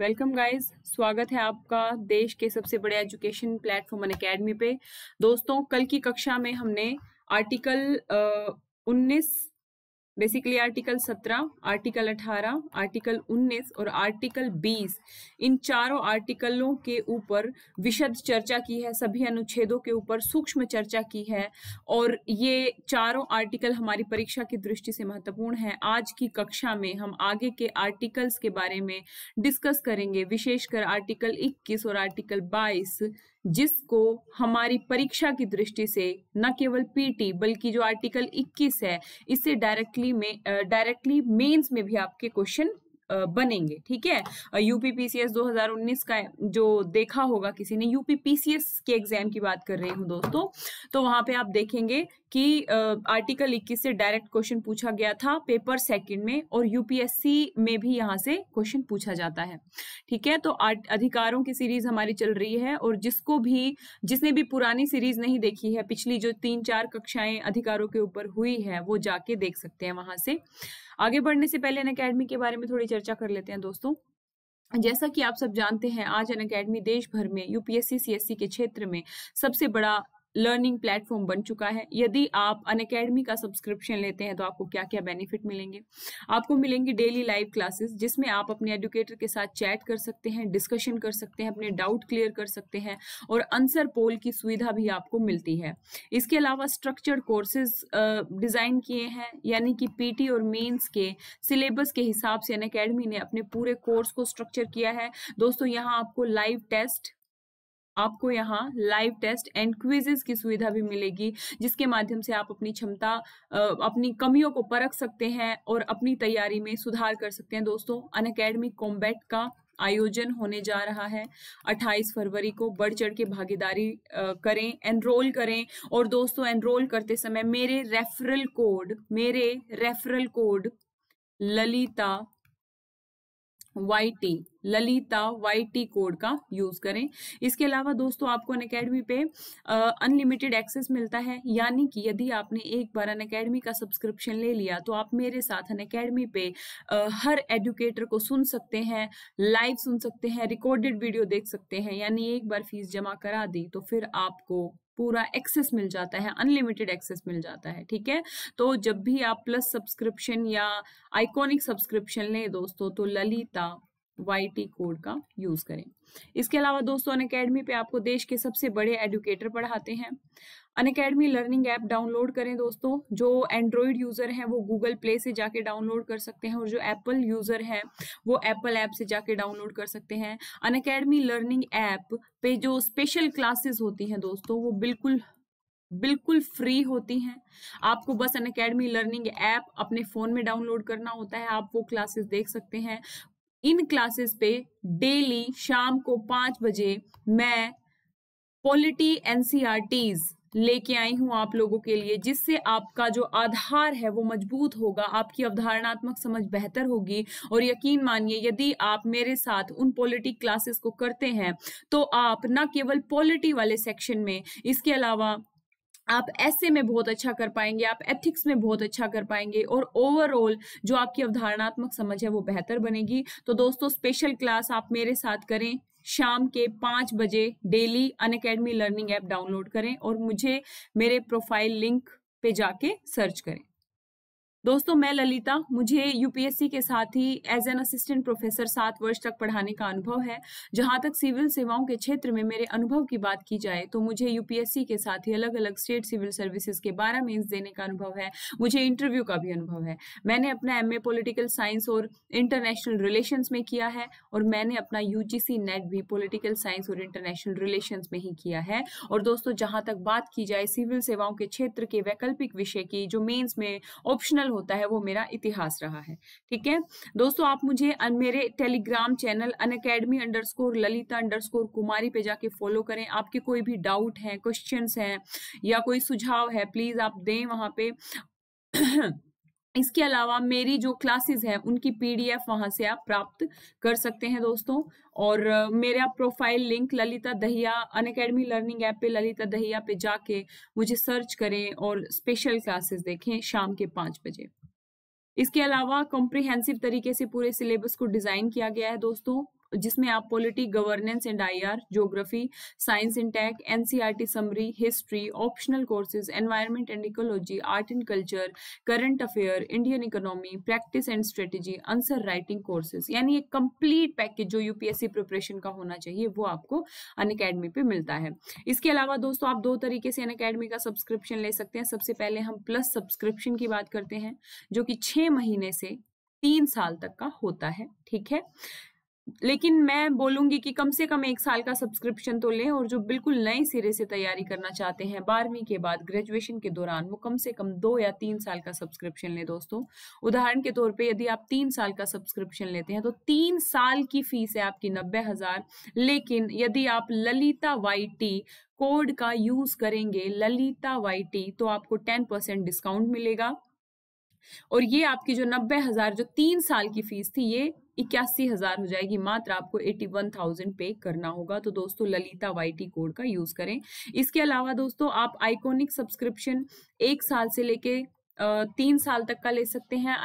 Welcome guys स्वागत है आपका देश के सबसे बड़े एजुकेशन प्लेटफॉर्म अन अकेडमी पे दोस्तों कल की कक्षा में हमने आर्टिकल उन्नीस बेसिकली आर्टिकल 17, आर्टिकल 18, आर्टिकल 19 और आर्टिकल 20 इन चारों आर्टिकलों के ऊपर विशद चर्चा की है सभी अनुच्छेदों के ऊपर सूक्ष्म चर्चा की है और ये चारों आर्टिकल हमारी परीक्षा की दृष्टि से महत्वपूर्ण है आज की कक्षा में हम आगे के आर्टिकल्स के बारे में डिस्कस करेंगे विशेषकर आर्टिकल 21 और आर्टिकल 22 जिसको हमारी परीक्षा की दृष्टि से न केवल पीटी बल्कि जो आर्टिकल 21 है इससे डायरेक्टली में डायरेक्टली मेंस में भी आपके क्वेश्चन बनेंगे ठीक है यूपीपीसीएस 2019 का जो देखा होगा किसी ने यूपीपीसीएस के एग्जाम की बात कर रही हूँ दोस्तों तो वहां पे आप देखेंगे कि आर्टिकल इक्कीस से डायरेक्ट क्वेश्चन पूछा गया था पेपर सेकंड में और यूपीएससी में भी यहाँ से क्वेश्चन पूछा जाता है ठीक है तो अधिकारों की सीरीज हमारी चल रही है और जिसको भी जिसने भी पुरानी सीरीज नहीं देखी है पिछली जो तीन चार कक्षाएं अधिकारों के ऊपर हुई है वो जाके देख सकते हैं वहां से आगे बढ़ने से पहले अकेडमी के बारे में थोड़ी चर्चा कर लेते हैं दोस्तों जैसा कि आप सब जानते हैं आज अन अकेडमी देश भर में यूपीएससी सीएससी के क्षेत्र में सबसे बड़ा लर्निंग प्लेटफॉर्म बन चुका है यदि आप अन अकेडमी का सब्सक्रिप्शन लेते हैं तो आपको क्या क्या बेनिफिट मिलेंगे आपको मिलेंगी डेली लाइव क्लासेस जिसमें आप अपने एडुकेटर के साथ चैट कर सकते हैं डिस्कशन कर सकते हैं अपने डाउट क्लियर कर सकते हैं और आंसर पोल की सुविधा भी आपको मिलती है इसके अलावा स्ट्रक्चर्ड कोर्सेज डिज़ाइन किए हैं यानी कि पी और मेन्स के सिलेबस के हिसाब से अन ने अपने पूरे कोर्स को स्ट्रक्चर किया है दोस्तों यहाँ आपको लाइव टेस्ट आपको यहाँ लाइव टेस्ट एंड क्विजेज की सुविधा भी मिलेगी जिसके माध्यम से आप अपनी क्षमता अपनी कमियों को परख सकते हैं और अपनी तैयारी में सुधार कर सकते हैं दोस्तों अन अकेडमी कॉम्बैट का आयोजन होने जा रहा है 28 फरवरी को बढ़ चढ़ के भागीदारी करें एनरोल करें और दोस्तों एनरोल करते समय मेरे रेफरल कोड मेरे referral code Lalita Y T Lalita Y T code का यूज करें इसके अलावा दोस्तों आपको अन अकेडमी पे अनलिमिटेड एक्सेस मिलता है यानी कि यदि आपने एक बार अन अकेडमी का सब्सक्रिप्शन ले लिया तो आप मेरे साथ अन अकेडमी पे आ, हर एडुकेटर को सुन सकते हैं लाइव सुन सकते हैं रिकॉर्डेड वीडियो देख सकते हैं यानी एक बार फीस जमा करा दी तो फिर आपको पूरा एक्सेस मिल जाता है अनलिमिटेड एक्सेस मिल जाता है ठीक है तो जब भी आप प्लस सब्सक्रिप्शन या आइकॉनिक सब्सक्रिप्शन लें दोस्तों तो ललिता वाई कोड का यूज करें इसके अलावा दोस्तों अन अकेडमी पे आपको देश के सबसे बड़े एडुकेटर पढ़ाते हैं अन लर्निंग ऐप डाउनलोड करें दोस्तों जो एंड्रॉयड यूज़र हैं वो गूगल प्ले से जाके डाउनलोड कर सकते हैं और जो एप्पल यूज़र हैं वो एप्पल ऐप से जाके डाउनलोड कर सकते हैं अन लर्निंग ऐप पे जो स्पेशल क्लासेस होती हैं दोस्तों वो बिल्कुल बिल्कुल फ्री होती हैं आपको बस अन अकेडमी लर्निंग ऐप अपने फ़ोन में डाउनलोड करना होता है आप वो क्लासेस देख सकते हैं इन क्लासेस पे डेली शाम को पाँच बजे मैं पॉलिटी एनसीआरटीज़ लेके आई हूँ आप लोगों के लिए जिससे आपका जो आधार है वो मजबूत होगा आपकी अवधारणात्मक समझ बेहतर होगी और यकीन मानिए यदि आप मेरे साथ उन पॉलिटी क्लासेस को करते हैं तो आप ना केवल पॉलिटी वाले सेक्शन में इसके अलावा आप ऐसे में बहुत अच्छा कर पाएंगे आप एथिक्स में बहुत अच्छा कर पाएंगे और ओवरऑल जो आपकी अवधारणात्मक समझ है वो बेहतर बनेगी तो दोस्तों स्पेशल क्लास आप मेरे साथ करें शाम के पाँच बजे daily Unacademy learning app download करें और मुझे मेरे प्रोफाइल लिंक पे जाके सर्च करें दोस्तों मैं ललिता मुझे यूपीएससी के साथ ही एज एन असिस्टेंट प्रोफेसर सात वर्ष तक पढ़ाने का अनुभव है जहां तक सिविल सेवाओं के क्षेत्र में मेरे अनुभव की बात की जाए तो मुझे यूपीएससी के साथ ही अलग अलग स्टेट सिविल सर्विसेज के बारह मेन्स देने का अनुभव है मुझे इंटरव्यू का भी अनुभव है मैंने अपना एम ए साइंस और इंटरनेशनल रिलेशन में किया है और मैंने अपना यू नेट भी पोलिटिकल साइंस और इंटरनेशनल रिलेशन में ही किया है और दोस्तों जहाँ तक बात की जाए सिविल सेवाओं के क्षेत्र के वैकल्पिक विषय की जो मेन्स में ऑप्शनल चैनल होता है वो मेरा इतिहास रहा है ठीक है दोस्तों आप मुझे मेरे Telegram channel Unacademy underscore Lalita underscore Kumari पे जाके फॉलो करें आपके कोई भी डाउट है क्वेश्चन हैं या कोई सुझाव है प्लीज आप दें वहां पे इसके अलावा मेरी जो क्लासेस है उनकी पीडीएफ वहां से आप प्राप्त कर सकते हैं दोस्तों और मेरा profile link Lalita Dahiya Unacademy learning app पे ललिता दहिया पे जाके मुझे सर्च करें और स्पेशल क्लासेस देखें शाम के पाँच बजे इसके अलावा कॉम्प्रिहेंसिव तरीके से पूरे सिलेबस को डिज़ाइन किया गया है दोस्तों जिसमें आप polity governance and IR geography science and tech NCERT summary history optional courses environment and ecology art and culture current affair Indian economy practice and strategy answer writing courses यानी एक complete package जो UPSC preparation का होना चाहिए वो आपको Unacademy पे मिलता है इसके अलावा दोस्तों आप दो तरीके से अन अकेडमी का सब्सक्रिप्शन ले सकते हैं सबसे पहले हम प्लस सब्सक्रिप्शन की बात करते हैं जो कि छह महीने से तीन साल तक का होता है ठीक है लेकिन मैं बोलूंगी कि कम से कम एक साल का सब्सक्रिप्शन तो लें और जो बिल्कुल नए सिरे से तैयारी करना चाहते हैं बारहवीं के बाद ग्रेजुएशन के दौरान वो कम से कम दो या तीन साल का सब्सक्रिप्शन लें दोस्तों उदाहरण के तौर पे यदि आप तीन साल का सब्सक्रिप्शन लेते हैं तो तीन साल की फीस है आपकी नब्बे हजार लेकिन यदि आप ललिता वाई टी कोड का यूज करेंगे ललिता वाई टी तो आपको टेन परसेंट डिस्काउंट मिलेगा और ये आपकी जो नब्बे हज़ार जो तीन साल की फीस थी ये इक्यासी हज़ार हो जाएगी मात्र आपको एटी वन थाउजेंड पे करना होगा तो दोस्तों ललिता वाईटी कोड का यूज़ करें इसके अलावा दोस्तों आप आइकोनिक सब्सक्रिप्शन एक साल से लेके तीन साल तक का ले सकते हैं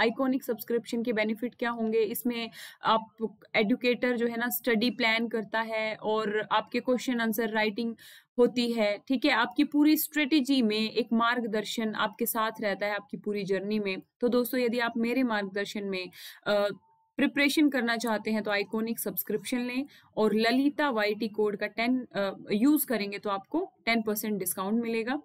आइकॉनिक सब्सक्रिप्शन के बेनिफिट क्या होंगे इसमें आप एडुकेटर जो है ना स्टडी प्लान करता है और आपके क्वेश्चन आंसर राइटिंग होती है ठीक है आपकी पूरी स्ट्रेटेजी में एक मार्गदर्शन आपके साथ रहता है आपकी पूरी जर्नी में तो दोस्तों यदि आप मेरे मार्गदर्शन में आ, प्रिपरेशन करना चाहते हैं तो आइकॉनिक सब्सक्रिप्शन लें और ललिता वाईटी कोड का टेन यूज करेंगे तो आपको टेन परसेंट डिस्काउंट मिलेगा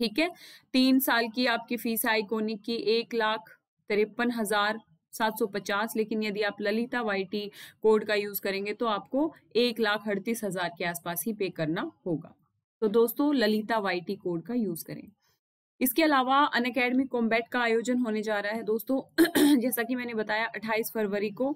ठीक है तीन साल की आपकी फीस आइकोनिक आइकॉनिक की एक लाख तिरपन हजार सात सौ पचास लेकिन यदि आप ललिता वाईटी कोड का यूज करेंगे तो आपको एक लाख अड़तीस हजार के आसपास ही पे करना होगा तो दोस्तों ललिता वाईटी कोड का यूज करें इसके अलावा अन अकेडमी कॉम्बैट का आयोजन होने जा रहा है दोस्तों जैसा कि मैंने बताया 28 फरवरी को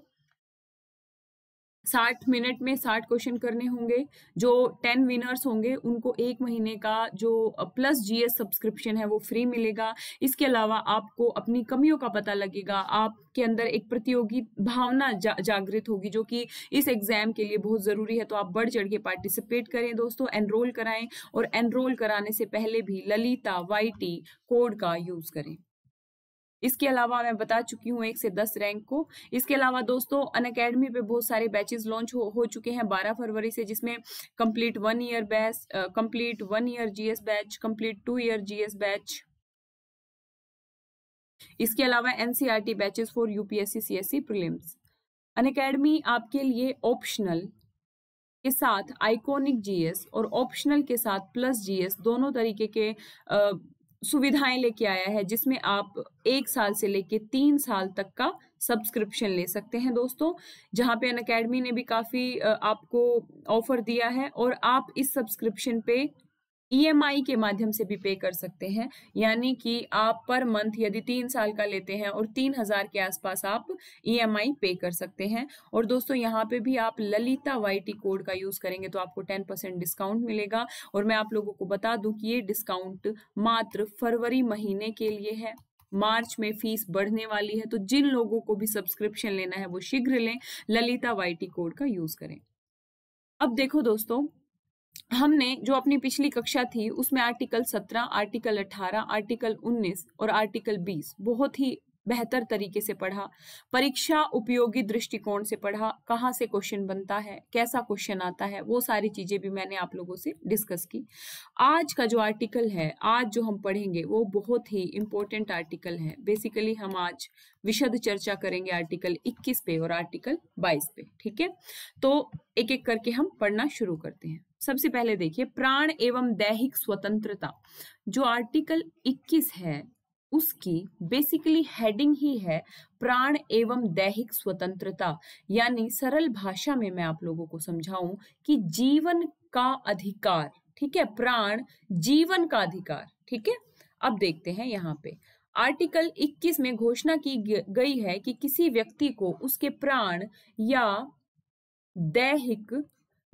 साठ मिनट में साठ क्वेश्चन करने होंगे जो टेन विनर्स होंगे उनको एक महीने का जो प्लस जीएस सब्सक्रिप्शन है वो फ्री मिलेगा इसके अलावा आपको अपनी कमियों का पता लगेगा आपके अंदर एक प्रतियोगी भावना जा, जागृत होगी जो कि इस एग्जाम के लिए बहुत ज़रूरी है तो आप बढ़ चढ़ के पार्टिसिपेट करें दोस्तों एनरोल कराएं और एनरोल कराने से पहले भी ललिता वाई कोड का यूज़ करें इसके अलावा मैं बता चुकी हूँ एक से दस रैंक को इसके अलावा दोस्तों अन अकेडमी पे बहुत सारे बैचेज लॉन्च हो, हो चुके हैं बारह फरवरी से जिसमें complete one year batch complete one year GS batch complete two year GS batch इसके अलावा NCERT batches for UPSC CSC prelims Unacademy आपके लिए ऑप्शनल के साथ आइकॉनिक जीएस और ऑप्शनल के साथ प्लस जीएस दोनों तरीके के सुविधाएं लेके आया है जिसमें आप एक साल से लेके तीन साल तक का सब्सक्रिप्शन ले सकते हैं दोस्तों जहाँ पे अन अकेडमी ने भी काफ़ी आपको ऑफर दिया है और आप इस सब्सक्रिप्शन पे ईएमआई e के माध्यम से भी पे कर सकते हैं यानी कि आप पर मंथ यदि तीन साल का लेते हैं और तीन हजार के आसपास आप ईएमआई e पे कर सकते हैं और दोस्तों यहाँ पे भी आप ललिता वाईटी कोड का यूज करेंगे तो आपको टेन परसेंट डिस्काउंट मिलेगा और मैं आप लोगों को बता दूं कि ये डिस्काउंट मात्र फरवरी महीने के लिए है मार्च में फीस बढ़ने वाली है तो जिन लोगों को भी सब्सक्रिप्शन लेना है वो शीघ्र लें ललिता वाईटी कोड का यूज करें अब देखो दोस्तों हमने जो अपनी पिछली कक्षा थी उसमें आर्टिकल 17, आर्टिकल 18, आर्टिकल 19 और आर्टिकल 20 बहुत ही बेहतर तरीके से पढ़ा परीक्षा उपयोगी दृष्टिकोण से पढ़ा कहाँ से क्वेश्चन बनता है कैसा क्वेश्चन आता है वो सारी चीजें भी मैंने आप लोगों से डिस्कस की आज का जो आर्टिकल है आज जो हम पढ़ेंगे वो बहुत ही इंपॉर्टेंट आर्टिकल है बेसिकली हम आज विशद चर्चा करेंगे आर्टिकल 21 पे और आर्टिकल 22 पे ठीक है तो एक एक करके हम पढ़ना शुरू करते हैं सबसे पहले देखिए प्राण एवं दैहिक स्वतंत्रता जो आर्टिकल 21 है उसकी बेसिकली हेडिंग ही है प्राण एवं दैहिक स्वतंत्रता यानी सरल भाषा में मैं आप लोगों को समझाऊं कि जीवन का अधिकार ठीक है प्राण जीवन का अधिकार ठीक है अब देखते हैं यहाँ पे आर्टिकल 21 में घोषणा की गई है कि किसी व्यक्ति को उसके प्राण या दैहिक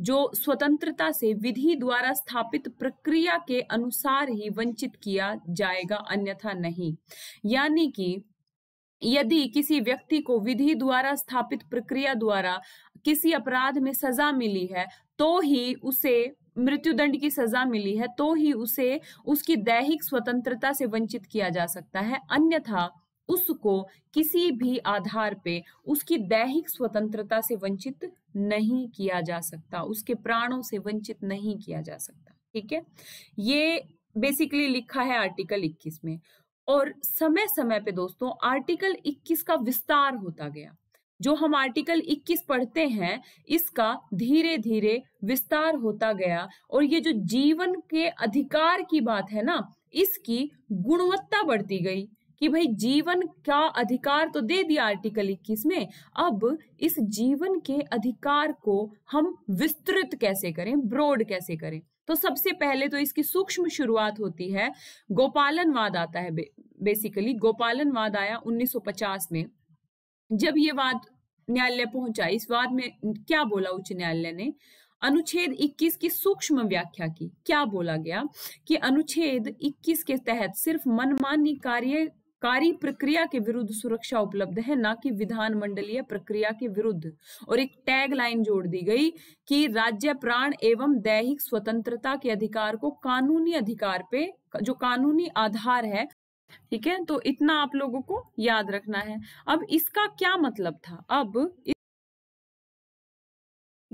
जो स्वतंत्रता से विधि द्वारा स्थापित प्रक्रिया के अनुसार ही वंचित किया जाएगा अन्यथा नहीं यानी कि यदि किसी व्यक्ति को विधि द्वारा स्थापित प्रक्रिया द्वारा किसी अपराध में सजा मिली है तो ही उसे मृत्युदंड की सजा मिली है तो ही उसे उसकी दैहिक स्वतंत्रता से वंचित किया जा सकता है अन्यथा उसको किसी भी आधार पे उसकी दैहिक स्वतंत्रता से वंचित नहीं किया जा सकता उसके प्राणों से वंचित नहीं किया जा सकता ठीक है ये बेसिकली लिखा है आर्टिकल 21 में और समय समय पे दोस्तों आर्टिकल 21 का विस्तार होता गया जो हम आर्टिकल 21 पढ़ते हैं इसका धीरे धीरे विस्तार होता गया और ये जो जीवन के अधिकार की बात है ना इसकी गुणवत्ता बढ़ती गई कि भाई जीवन का अधिकार तो दे दिया आर्टिकल इक्कीस में अब इस जीवन के अधिकार को हम विस्तृत कैसे करें ब्रॉड कैसे करें तो सबसे पहले तो इसकी सूक्ष्म शुरुआत होती है गोपालनवाद आता है बे, बेसिकली गोपालनवाद आया 1950 में जब ये वाद न्यायालय पहुंचा इस वाद में क्या बोला उच्च न्यायालय ने अनुच्छेद 21 की सूक्ष्म व्याख्या की क्या बोला गया कि अनुच्छेद 21 के तहत सिर्फ मनमानी कार्य कार्य प्रक्रिया के विरुद्ध सुरक्षा उपलब्ध है ना कि विधानमंडलीय प्रक्रिया के विरुद्ध और एक टैग लाइन जोड़ दी गई कि राज्य प्राण एवं दैहिक स्वतंत्रता के अधिकार को कानूनी अधिकार पे जो कानूनी आधार है ठीक है तो इतना आप लोगों को याद रखना है अब इसका क्या मतलब था अब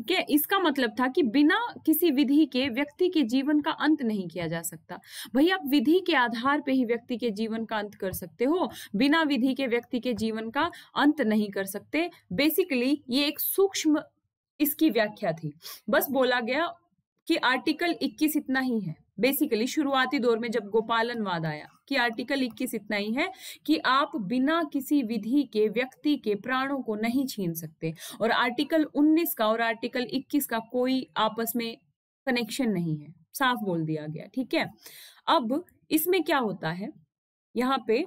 के इसका मतलब था कि बिना किसी विधि के व्यक्ति के जीवन का अंत नहीं किया जा सकता भाई आप विधि के आधार पे ही व्यक्ति के जीवन का अंत कर सकते हो बिना विधि के व्यक्ति के जीवन का अंत नहीं कर सकते बेसिकली ये एक सूक्ष्म इसकी व्याख्या थी बस बोला गया कि आर्टिकल 21 इतना ही है बेसिकली शुरुआती दौर में जब गोपालन वाद आया कि आर्टिकल 21 इतना ही है कि आप बिना किसी विधि के व्यक्ति के प्राणों को नहीं छीन सकते और आर्टिकल 19 का और आर्टिकल 21 का कोई आपस में कनेक्शन नहीं है साफ बोल दिया गया ठीक है अब इसमें क्या होता है यहाँ पे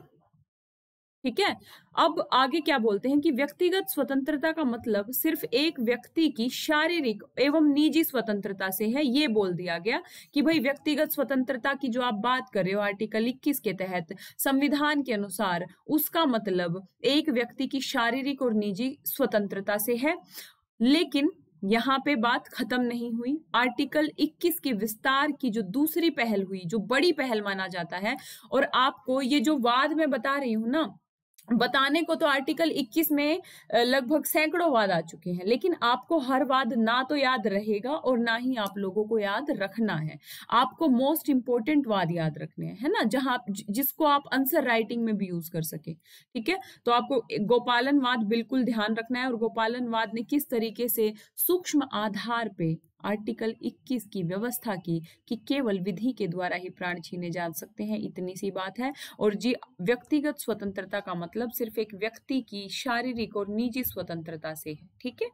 ठीक है अब आगे क्या बोलते हैं कि व्यक्तिगत स्वतंत्रता का मतलब सिर्फ एक व्यक्ति की शारीरिक एवं निजी स्वतंत्रता से है ये बोल दिया गया कि भाई व्यक्तिगत स्वतंत्रता की जो आप बात कर रहे हो आर्टिकल इक्कीस के तहत संविधान के अनुसार उसका मतलब एक व्यक्ति की शारीरिक और निजी स्वतंत्रता से है लेकिन यहाँ पे बात खत्म नहीं हुई आर्टिकल 21 के विस्तार की जो दूसरी पहल हुई जो बड़ी पहल माना जाता है और आपको ये जो वाद में बता रही हूं ना बताने को तो आर्टिकल 21 में लगभग सैकड़ों वाद आ चुके हैं लेकिन आपको हर वाद ना तो याद रहेगा और ना ही आप लोगों को याद रखना है आपको मोस्ट इंपॉर्टेंट वाद याद रखने हैं है ना जहां जिसको आप आंसर राइटिंग में भी यूज कर सके ठीक है तो आपको गोपालन वाद बिल्कुल ध्यान रखना है और गोपालन वाद ने किस तरीके से सूक्ष्म आधार पे आर्टिकल 21 की व्यवस्था की कि केवल विधि के द्वारा ही प्राण छीने जा सकते हैं इतनी सी बात है और जी व्यक्तिगत स्वतंत्रता का मतलब सिर्फ एक व्यक्ति की शारीरिक और निजी स्वतंत्रता से है ठीक है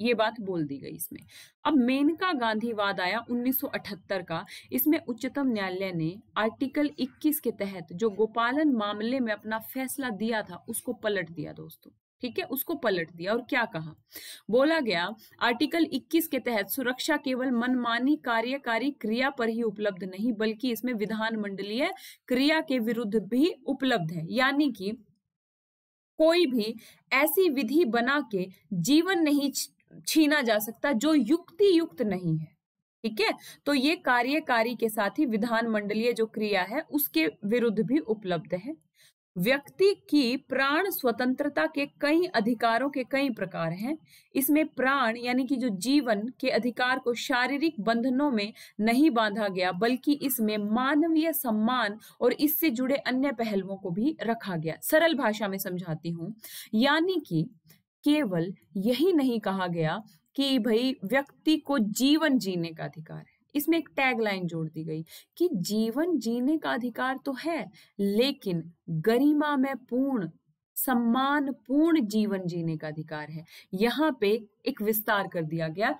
ये बात बोल दी गई इसमें अब मेनका गांधी वाद आया 1978 का इसमें उच्चतम न्यायालय ने आर्टिकल 21 के तहत जो गोपालन मामले में अपना फैसला दिया था उसको पलट दिया दोस्तों ठीक है उसको पलट दिया और क्या कहा बोला गया आर्टिकल 21 के तहत सुरक्षा केवल मनमानी कार्यकारी क्रिया पर ही उपलब्ध नहीं बल्कि इसमें विधानमंडलीय क्रिया के विरुद्ध भी उपलब्ध है यानी कि कोई भी ऐसी विधि बना के जीवन नहीं छीना जा सकता जो युक्ति युक्त नहीं है ठीक है तो ये कार्यकारी के साथ ही विधानमंडलीय जो क्रिया है उसके विरुद्ध भी उपलब्ध है व्यक्ति की प्राण स्वतंत्रता के कई अधिकारों के कई प्रकार हैं इसमें प्राण यानी कि जो जीवन के अधिकार को शारीरिक बंधनों में नहीं बांधा गया बल्कि इसमें मानवीय सम्मान और इससे जुड़े अन्य पहलुओं को भी रखा गया सरल भाषा में समझाती हूँ यानी कि केवल यही नहीं कहा गया कि भाई व्यक्ति को जीवन जीने का अधिकार है इसमें एक टैग लाइन जोड़ दी गई कि जीवन जीने का अधिकार तो है लेकिन गरिमा में पूर्ण सम्मान पूर्ण जीवन जीने का अधिकार है यहाँ पे एक विस्तार कर दिया गया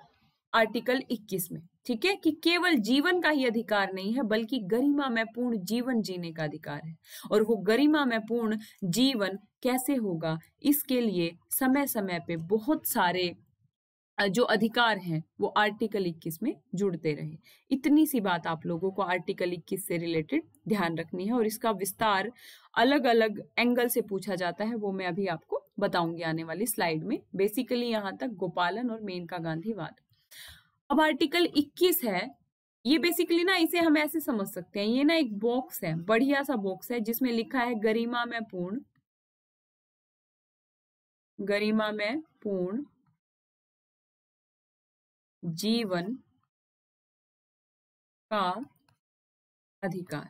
आर्टिकल 21 में ठीक है कि केवल जीवन का ही अधिकार नहीं है बल्कि गरिमा में पूर्ण जीवन जीने का अधिकार है और वो गरिमा में पूर्ण जीवन कैसे होगा इसके लिए समय समय पे बहुत सारे जो अधिकार हैं वो आर्टिकल 21 में जुड़ते रहे इतनी सी बात आप लोगों को आर्टिकल 21 से रिलेटेड ध्यान रखनी है और इसका विस्तार अलग अलग एंगल से पूछा जाता है वो मैं अभी आपको बताऊंगी आने वाली स्लाइड में बेसिकली यहाँ तक गोपालन और मेनका गांधीवाद अब आर्टिकल 21 है ये बेसिकली ना इसे हम ऐसे समझ सकते हैं ये ना एक बॉक्स है बढ़िया सा बॉक्स है जिसमें लिखा है गरिमा में पूर्ण गरिमा में पूर्ण जीवन का अधिकार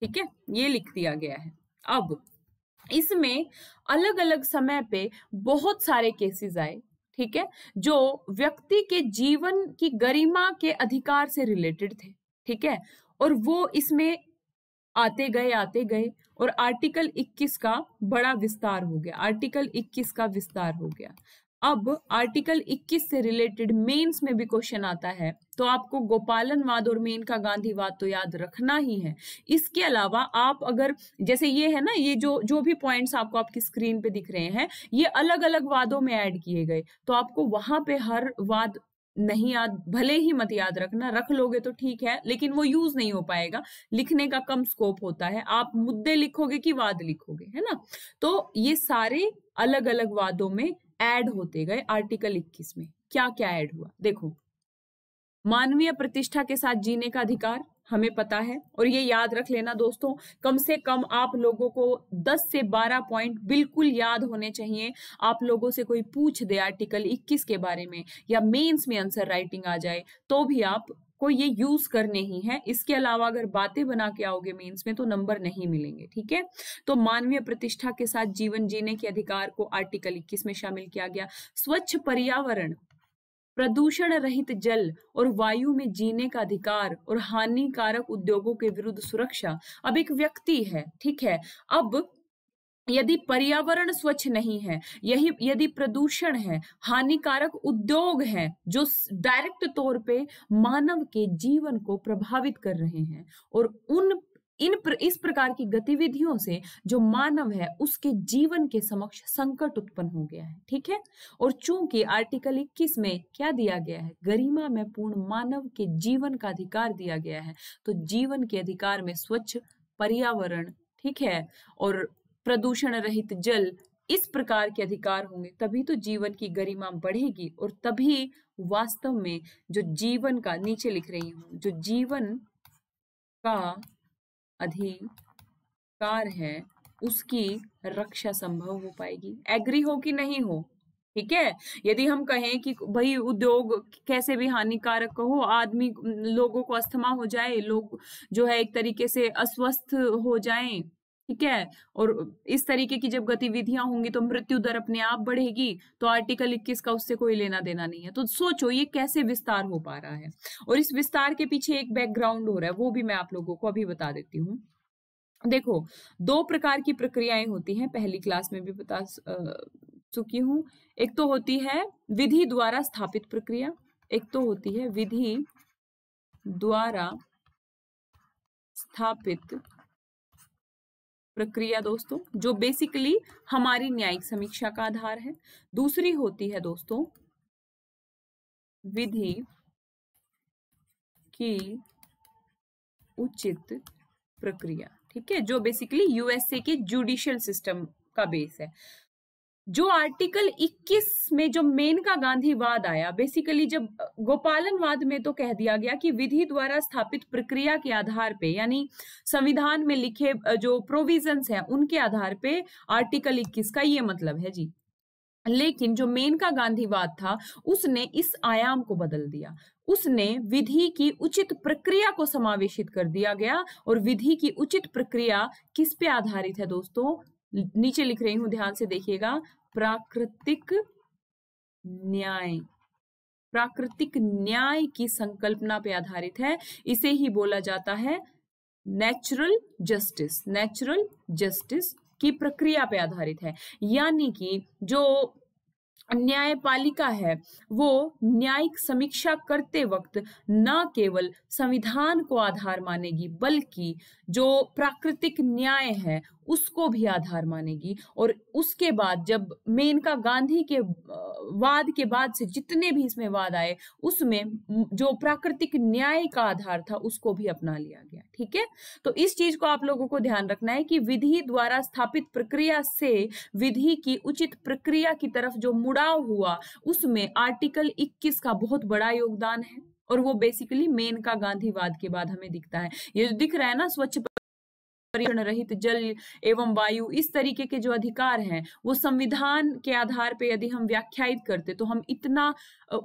ठीक है ये लिख दिया गया है अब इसमें अलग अलग समय पे बहुत सारे केसेस आए ठीक है जो व्यक्ति के जीवन की गरिमा के अधिकार से रिलेटेड थे ठीक है और वो इसमें आते गए आते गए और आर्टिकल 21 का बड़ा विस्तार हो गया आर्टिकल 21 का विस्तार हो गया अब आर्टिकल 21 से रिलेटेड मेंस में भी क्वेश्चन आता है तो आपको गोपालनवाद और मेन का गांधीवाद तो याद रखना ही है इसके अलावा आप अगर जैसे ये है ना ये जो जो भी पॉइंट्स आपको आपकी स्क्रीन पे दिख रहे हैं ये अलग अलग वादों में ऐड किए गए तो आपको वहां पे हर वाद नहीं याद भले ही मत याद रखना रख लोगे तो ठीक है लेकिन वो यूज नहीं हो पाएगा लिखने का कम स्कोप होता है आप मुद्दे लिखोगे कि वाद लिखोगे है ना तो ये सारे अलग अलग वादों में ऐड होते गए आर्टिकल 21 में क्या क्या ऐड हुआ देखो मानवीय प्रतिष्ठा के साथ जीने का अधिकार हमें पता है और ये याद रख लेना दोस्तों कम से कम आप लोगों को 10 से 12 पॉइंट बिल्कुल याद होने चाहिए आप लोगों से कोई पूछ दे आर्टिकल 21 के बारे में या मेंस में आंसर राइटिंग आ जाए तो भी आप को ये यूज करने ही है इसके अलावा अगर बातें बना के आओगे मेंस में तो नंबर नहीं मिलेंगे ठीक है तो मानवीय प्रतिष्ठा के साथ जीवन जीने के अधिकार को आर्टिकल इक्कीस में शामिल किया गया स्वच्छ पर्यावरण प्रदूषण रहित जल और वायु में जीने का अधिकार और हानिकारक उद्योगों के विरुद्ध सुरक्षा अब एक व्यक्ति है ठीक है अब यदि पर्यावरण स्वच्छ नहीं है यही यदि प्रदूषण है हानिकारक उद्योग है जो डायरेक्ट तौर पे मानव के जीवन को प्रभावित कर रहे हैं और उन इन प्र, इस प्रकार की गतिविधियों से जो मानव है उसके जीवन के समक्ष संकट उत्पन्न हो गया है ठीक है और चूंकि आर्टिकल 21 में क्या दिया गया है गरिमा में पूर्ण मानव के जीवन का अधिकार दिया गया है तो जीवन के अधिकार में स्वच्छ पर्यावरण ठीक है और प्रदूषण रहित जल इस प्रकार के अधिकार होंगे तभी तो जीवन की गरिमा बढ़ेगी और तभी वास्तव में जो जीवन का नीचे लिख रही हूं जो जीवन का अधिकार है उसकी रक्षा संभव हो पाएगी एग्री हो कि नहीं हो ठीक है यदि हम कहें कि भाई उद्योग कैसे भी हानिकारक हो आदमी लोगों को अस्थमा हो जाए लोग जो है एक तरीके से अस्वस्थ हो जाएं ठीक है और इस तरीके की जब गतिविधियां होंगी तो मृत्यु दर अपने आप बढ़ेगी तो आर्टिकल इक्कीस का उससे कोई लेना देना नहीं है तो सोचो ये कैसे विस्तार हो पा रहा है और इस विस्तार के पीछे एक बैकग्राउंड हो रहा है वो भी मैं आप लोगों को अभी बता देती हूँ देखो दो प्रकार की प्रक्रियाएं होती हैं पहली क्लास में भी बता चुकी हूँ एक तो होती है विधि द्वारा स्थापित प्रक्रिया एक तो होती है विधि द्वारा स्थापित प्रक्रिया दोस्तों जो बेसिकली हमारी न्यायिक समीक्षा का आधार है दूसरी होती है दोस्तों विधि की उचित प्रक्रिया ठीक है जो बेसिकली यूएसए के जुडिशियल सिस्टम का बेस है जो आर्टिकल 21 में जो मेनका गांधीवाद आया बेसिकली जब गोपालनवाद में तो कह दिया गया कि विधि द्वारा स्थापित प्रक्रिया के आधार पे यानी संविधान में लिखे जो प्रोविजंस हैं उनके आधार पे आर्टिकल 21 का ये मतलब है जी लेकिन जो मेनका गांधीवाद था उसने इस आयाम को बदल दिया उसने विधि की उचित प्रक्रिया को समावेशित कर दिया गया और विधि की उचित प्रक्रिया किस पे आधारित है दोस्तों नीचे लिख रही हूं ध्यान से देखिएगा प्राकृतिक न्याय प्राकृतिक न्याय की संकल्पना पे आधारित है इसे ही बोला जाता है नेचुरल जस्टिस नेचुरल जस्टिस की प्रक्रिया पे आधारित है यानी कि जो न्यायपालिका है वो न्यायिक समीक्षा करते वक्त न केवल संविधान को आधार मानेगी बल्कि जो प्राकृतिक न्याय है उसको भी आधार मानेगी और उसके बाद जब मेनका गांधी के वाद के बाद से जितने भी इसमें वाद आए उसमें जो प्राकृतिक न्याय का आधार था उसको भी अपना लिया गया ठीक है तो इस चीज को आप लोगों को ध्यान रखना है कि विधि द्वारा स्थापित प्रक्रिया से विधि की उचित प्रक्रिया की तरफ जो मुड़ाव हुआ उसमें आर्टिकल इक्कीस का बहुत बड़ा योगदान है और वो बेसिकली मेन का गांधीवाद के बाद हमें दिखता है ये जो दिख रहा है ना स्वच्छ पर्यावरण रहित जल एवं वायु इस तरीके के जो अधिकार हैं वो संविधान के आधार पे यदि हम व्याख्यात करते तो हम इतना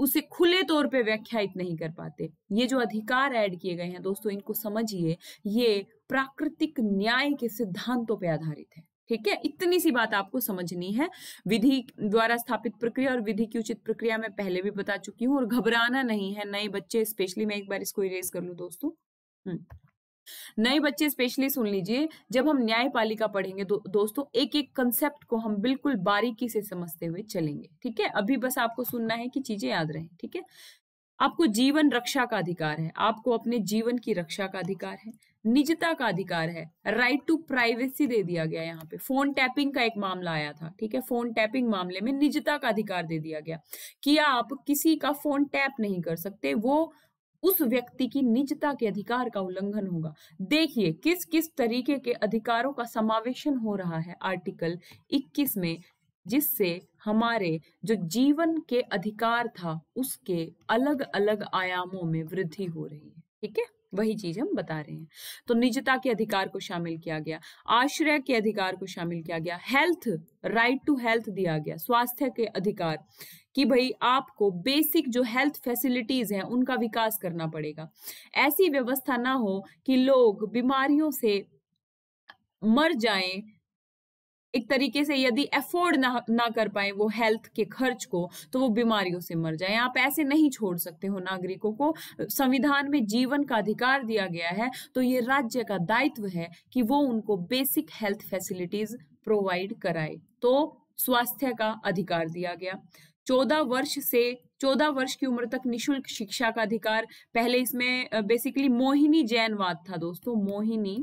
उसे खुले तौर पे व्याख्यात नहीं कर पाते ये जो अधिकार ऐड किए गए हैं दोस्तों इनको समझिए ये प्राकृतिक न्याय के सिद्धांतों पर आधारित है ठीक है इतनी सी बात आपको समझनी है विधि द्वारा स्थापित प्रक्रिया और विधि की उचित प्रक्रिया मैं पहले भी बता चुकी हूँ और घबराना नहीं है नए बच्चे स्पेशली मैं एक बार इसको इरेज कर लू दोस्तों हम्म। नए बच्चे स्पेशली सुन लीजिए जब हम न्यायपालिका पढ़ेंगे दो, दोस्तों एक एक कंसेप्ट को हम बिल्कुल बारीकी से समझते हुए चलेंगे ठीक है अभी बस आपको सुनना है कि चीजें याद रहे ठीक है आपको जीवन रक्षा का अधिकार है आपको अपने जीवन की रक्षा का अधिकार है निजता का अधिकार है राइट टू प्राइवेसी दे दिया गया यहाँ पे फोन टैपिंग का एक मामला आया था ठीक है फोन टैपिंग मामले में निजता का अधिकार दे दिया गया कि आप किसी का फोन टैप नहीं कर सकते वो उस व्यक्ति की निजता के अधिकार का उल्लंघन होगा देखिए किस किस तरीके के अधिकारों का समावेशन हो रहा है आर्टिकल 21 में जिससे हमारे जो जीवन के अधिकार था उसके अलग अलग आयामों में वृद्धि हो रही है ठीक है वही चीज हम बता रहे हैं तो निजता के अधिकार को शामिल किया गया आश्रय के अधिकार को शामिल किया गया हेल्थ राइट टू हेल्थ दिया गया स्वास्थ्य के अधिकार कि भाई आपको बेसिक जो हेल्थ फैसिलिटीज हैं उनका विकास करना पड़ेगा ऐसी व्यवस्था ना हो कि लोग बीमारियों से मर जाएं एक तरीके से यदि एफोर्ड ना ना कर पाए वो हेल्थ के खर्च को तो वो बीमारियों से मर जाए आप ऐसे नहीं छोड़ सकते हो नागरिकों को संविधान में जीवन का अधिकार दिया गया है तो ये राज्य का दायित्व है कि वो उनको बेसिक हेल्थ फैसिलिटीज प्रोवाइड कराए तो स्वास्थ्य का अधिकार दिया गया चौदह वर्ष से चौदह वर्ष की उम्र तक निशुल्क शिक्षा का अधिकार पहले इसमें बेसिकली मोहिनी जैनवाद था दोस्तों मोहिनी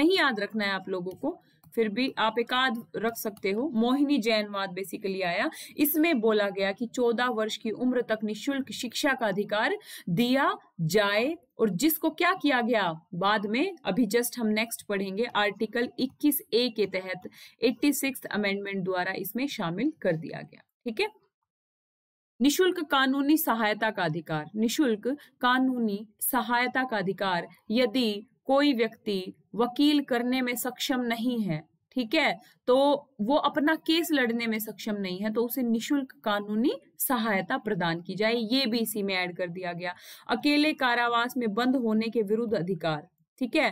नहीं याद रखना है आप लोगों को फिर भी आप एक आध रख सकते हो मोहिनी जैनवाद बेसिकली आया इसमें बोला गया कि चौदह वर्ष की उम्र तक निशुल्क शिक्षा का अधिकार दिया जाए और जिसको क्या किया गया बाद में अभी जस्ट हम नेक्स्ट पढ़ेंगे आर्टिकल 21 ए के तहत 86 अमेंडमेंट द्वारा इसमें शामिल कर दिया गया ठीक है निशुल्क कानूनी सहायता का अधिकार निशुल्क कानूनी सहायता का अधिकार यदि कोई व्यक्ति वकील करने में सक्षम नहीं है ठीक है तो वो अपना केस लड़ने में सक्षम नहीं है तो उसे निशुल्क कानूनी सहायता प्रदान की जाए ये भी इसी में ऐड कर दिया गया अकेले कारावास में बंद होने के विरुद्ध अधिकार ठीक है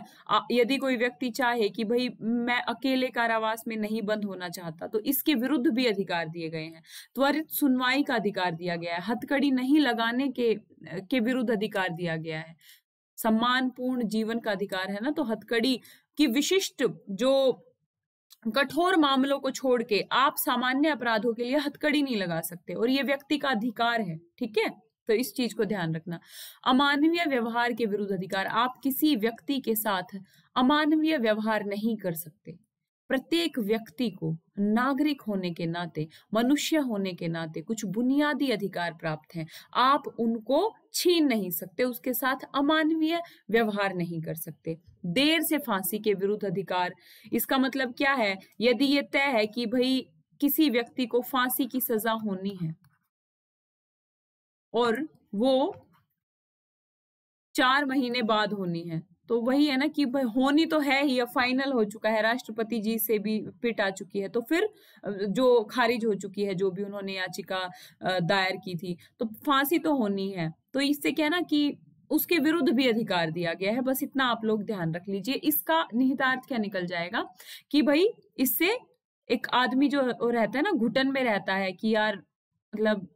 यदि कोई व्यक्ति चाहे कि भाई मैं अकेले कारावास में नहीं बंद होना चाहता तो इसके विरुद्ध भी अधिकार दिए गए हैं त्वरित सुनवाई का अधिकार दिया गया है हथकड़ी नहीं लगाने के के विरुद्ध अधिकार दिया गया है सम्मानपूर्ण जीवन का अधिकार है ना तो हथकड़ी की विशिष्ट जो कठोर मामलों को छोड़ के आप सामान्य अपराधों के लिए हथकड़ी नहीं लगा सकते और ये व्यक्ति का अधिकार है ठीक है तो इस चीज को ध्यान रखना अमानवीय व्यवहार के विरुद्ध अधिकार आप किसी व्यक्ति के साथ अमानवीय व्यवहार नहीं कर सकते प्रत्येक व्यक्ति को नागरिक होने के नाते मनुष्य होने के नाते कुछ बुनियादी अधिकार प्राप्त हैं आप उनको छीन नहीं सकते उसके साथ अमानवीय व्यवहार नहीं कर सकते देर से फांसी के विरुद्ध अधिकार इसका मतलब क्या है यदि ये तय है कि भाई किसी व्यक्ति को फांसी की सजा होनी है और वो चार महीने बाद होनी है तो वही है ना कि होनी तो है ही फाइनल हो चुका है राष्ट्रपति जी से भी पिट आ चुकी है तो फिर जो खारिज हो चुकी है जो भी उन्होंने याचिका दायर की थी तो फांसी तो होनी है तो इससे क्या ना कि उसके विरुद्ध भी अधिकार दिया गया है बस इतना आप लोग ध्यान रख लीजिए इसका निहितार्थ क्या निकल जाएगा कि भाई इससे एक आदमी जो रहता है ना घुटन में रहता है कि यार मतलब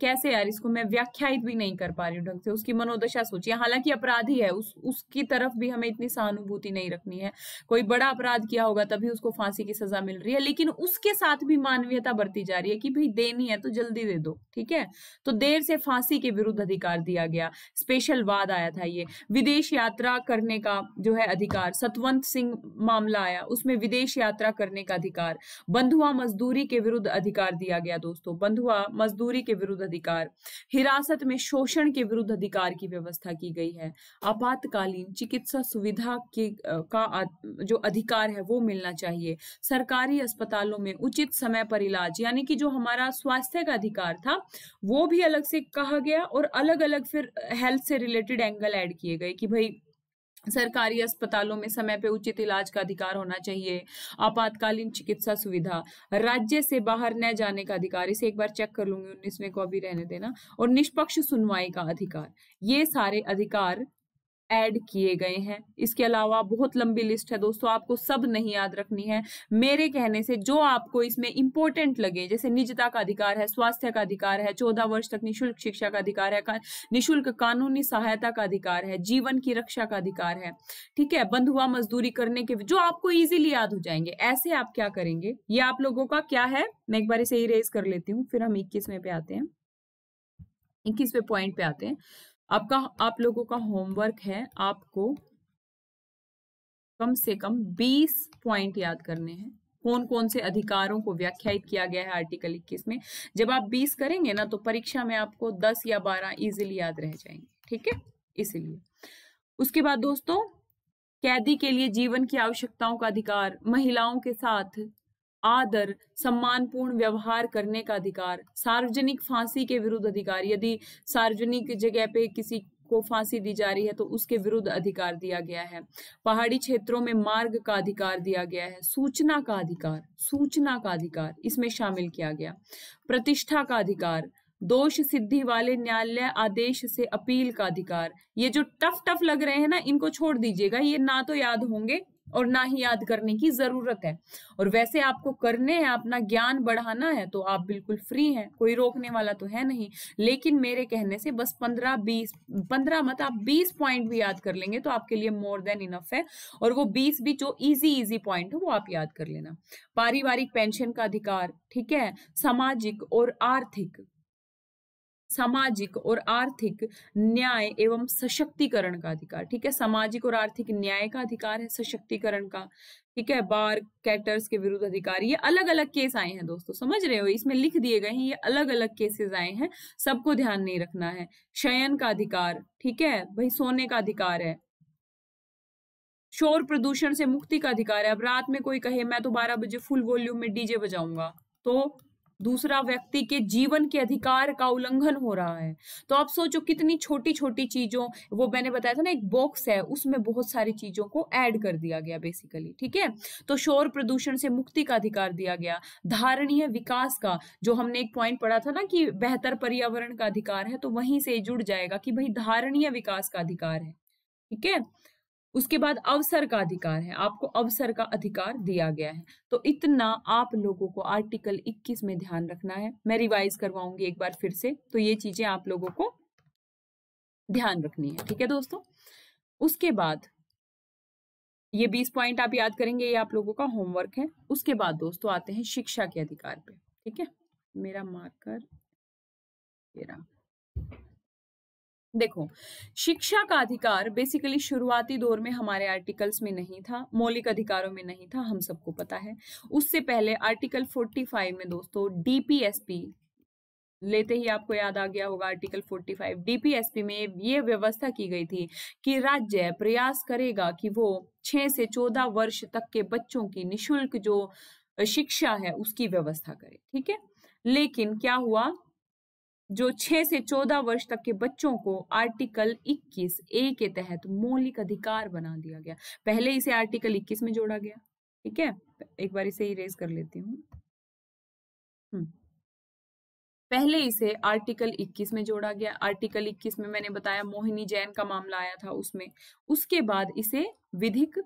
कैसे यार इसको मैं व्याख्यायित भी नहीं कर पा रही हूँ ढंग से उसकी मनोदशा सोचिए हालांकि अपराधी है उस उसकी तरफ भी हमें इतनी सहानुभूति नहीं रखनी है कोई बड़ा अपराध किया होगा तभी उसको फांसी की सजा मिल रही है लेकिन उसके साथ भी मानवीयता बरती जा रही है कि भाई देनी है तो जल्दी दे दो ठीक है तो देर से फांसी के विरुद्ध अधिकार दिया गया स्पेशल वाद आया था ये विदेश यात्रा करने का जो है अधिकार सतवंत सिंह मामला आया उसमें विदेश यात्रा करने का अधिकार बंधुआ मजदूरी के विरुद्ध अधिकार दिया गया दोस्तों बंधुआ मजदूरी के विरुद्ध विरुद्ध अधिकार हिरासत में शोषण के विरुद्ध अधिकार की व्यवस्था की गई है आपातकालीन चिकित्सा सुविधा के का जो अधिकार है वो मिलना चाहिए सरकारी अस्पतालों में उचित समय पर इलाज यानी कि जो हमारा स्वास्थ्य का अधिकार था वो भी अलग से कहा गया और अलग अलग फिर हेल्थ से रिलेटेड एंगल ऐड किए गए कि भाई सरकारी अस्पतालों में समय पर उचित इलाज का अधिकार होना चाहिए आपातकालीन चिकित्सा सुविधा राज्य से बाहर न जाने का अधिकार इसे एक बार चेक कर लूंगी उन्नीसवे को अभी रहने देना और निष्पक्ष सुनवाई का अधिकार ये सारे अधिकार ऐड किए गए हैं इसके अलावा बहुत लंबी लिस्ट है दोस्तों आपको सब नहीं याद रखनी है मेरे कहने से जो आपको इसमें इंपॉर्टेंट लगे जैसे निजता का अधिकार है स्वास्थ्य का अधिकार है चौदह वर्ष तक निःशुल्क शिक्षा का अधिकार है का, निःशुल्क कानूनी सहायता का अधिकार है जीवन की रक्षा का अधिकार है ठीक है बंधुआ मजदूरी करने के जो आपको ईजिली याद हो जाएंगे ऐसे आप क्या करेंगे ये आप लोगों का क्या है मैं एक बार इसे इरेज कर लेती हूँ फिर हम इक्कीसवें पे आते हैं इक्कीसवें पॉइंट पे आते हैं आपका आप लोगों का होमवर्क है आपको कम से कम 20 पॉइंट याद करने हैं कौन कौन से अधिकारों को व्याख्यात किया गया है आर्टिकल इक्कीस में जब आप 20 करेंगे ना तो परीक्षा में आपको 10 या 12 इजीली याद रह जाएंगे ठीक है इसीलिए उसके बाद दोस्तों कैदी के लिए जीवन की आवश्यकताओं का अधिकार महिलाओं के साथ आदर सम्मानपूर्ण व्यवहार करने का अधिकार सार्वजनिक फांसी के विरुद्ध अधिकार यदि सार्वजनिक जगह पे किसी को फांसी दी जा रही है तो उसके विरुद्ध अधिकार दिया गया है पहाड़ी क्षेत्रों में मार्ग का अधिकार दिया गया है सूचना का अधिकार सूचना का अधिकार इसमें शामिल किया गया प्रतिष्ठा का अधिकार दोष सिद्धि वाले न्यायालय आदेश से अपील का अधिकार ये जो टफ टफ लग रहे हैं ना इनको छोड़ दीजिएगा ये ना तो याद होंगे और ना ही याद करने की जरूरत है और वैसे आपको करने हैं अपना ज्ञान बढ़ाना है तो आप बिल्कुल फ्री हैं कोई रोकने वाला तो है नहीं लेकिन मेरे कहने से बस पंद्रह बीस पंद्रह मत आप बीस पॉइंट भी याद कर लेंगे तो आपके लिए मोर देन इनफ है और वो बीस भी जो इजी इजी पॉइंट है वो आप याद कर लेना पारिवारिक पेंशन का अधिकार ठीक है सामाजिक और आर्थिक सामाजिक और आर्थिक न्याय एवं सशक्तिकरण का अधिकार ठीक है सामाजिक और आर्थिक न्याय का अधिकार है सशक्तिकरण का ठीक है बार कैटर्स के विरुद्ध अधिकार ये अलग अलग केस आए हैं दोस्तों समझ रहे हो इसमें लिख दिए गए हैं ये अलग अलग केसेस आए हैं सबको ध्यान नहीं रखना है शयन का अधिकार ठीक है भाई सोने का अधिकार है शोर प्रदूषण से मुक्ति का अधिकार है अब रात में कोई कहे मैं तो बारह बजे फुल वॉल्यूम में डीजे बजाऊंगा तो दूसरा व्यक्ति के जीवन के अधिकार का उल्लंघन हो रहा है तो आप सोचो कितनी छोटी छोटी चीजों वो मैंने बताया था ना एक बॉक्स है उसमें बहुत सारी चीजों को ऐड कर दिया गया बेसिकली ठीक है तो शोर प्रदूषण से मुक्ति का अधिकार दिया गया धारणीय विकास का जो हमने एक पॉइंट पढ़ा था ना कि बेहतर पर्यावरण का अधिकार है तो वहीं से जुड़ जाएगा कि भाई धारणीय विकास का अधिकार है ठीक है उसके बाद अवसर का अधिकार है आपको अवसर का अधिकार दिया गया है तो इतना आप लोगों को आर्टिकल 21 में ध्यान रखना है मैं रिवाइज करवाऊंगी एक बार फिर से तो ये चीजें आप लोगों को ध्यान रखनी है ठीक है दोस्तों उसके बाद ये 20 पॉइंट आप याद करेंगे ये आप लोगों का होमवर्क है उसके बाद दोस्तों आते हैं शिक्षा के अधिकार पे ठीक है मेरा मार्कर तेरा देखो शिक्षा का अधिकार बेसिकली शुरुआती दौर में हमारे आर्टिकल्स में नहीं था मौलिक अधिकारों में नहीं था हम सबको पता है उससे पहले आर्टिकल 45 में दोस्तों डीपीएसपी लेते ही आपको याद आ गया होगा आर्टिकल 45 डीपीएसपी में ये व्यवस्था की गई थी कि राज्य प्रयास करेगा कि वो छह से चौदह वर्ष तक के बच्चों की निशुल्क जो शिक्षा है उसकी व्यवस्था करे ठीक है लेकिन क्या हुआ जो 6 से 14 वर्ष तक के बच्चों को आर्टिकल 21 ए के तहत मौलिक अधिकार बना दिया गया पहले इसे आर्टिकल 21 में जोड़ा गया ठीक है एक बार इसे इरेज कर लेती हूँ हम्म। पहले इसे आर्टिकल 21 में जोड़ा गया आर्टिकल 21 में मैंने बताया मोहिनी जैन का मामला आया था उसमें उसके बाद इसे विधिक